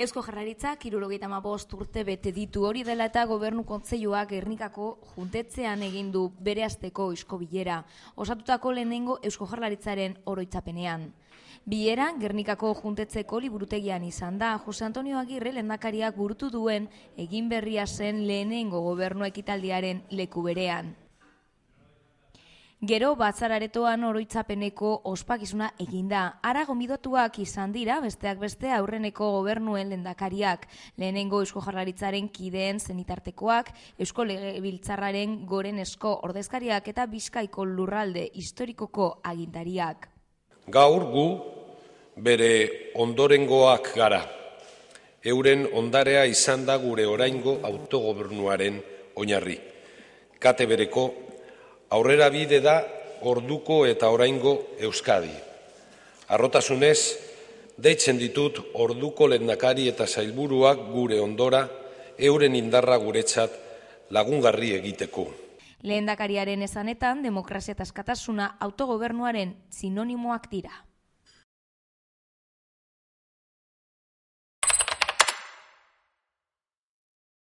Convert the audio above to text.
Eusko jarraritza, kirurogeita mabost urte bete ditu hori dela eta gobernu kontzeioak gernikako juntetzean egin du bere azteko isko bilera, osatutako lehenengo Eusko jarraritzaren oroitzapenean. Biera, Gernikako juntetzeko liburutegian izan da, Jose Antonio Agirre lendakariak burutu duen egin berria zen lehenengo gobernu ekitaldiaren leku berean. Gero batzararetoan oroitzapeneko ospakizuna egin da. Ara gomidotuak izan dira besteak beste aurreneko gobernuen lendakariak, lehenengo Eusko Jaurlaritzaren kideen zenitartekoak, Eusko Legebiltzarraren goren esko ordezkariak eta Bizkaiko lurralde historikoko agintariak. Gaur gu bere ondorengoak gara. Euren ondarea izan da gure oraingo autogobernuaren oinarri. Kate bereko aurrera bide da orduko eta oraingo Euskadi. Arrotasunez, deitzen ditut orduko lehendakari eta sailburuak gure ondora euren indarra guretzat lagungarri egiteko. Lehendakariaren esanetan demokrazia eta eskatasuna autogobernuaren sinonimoak dira.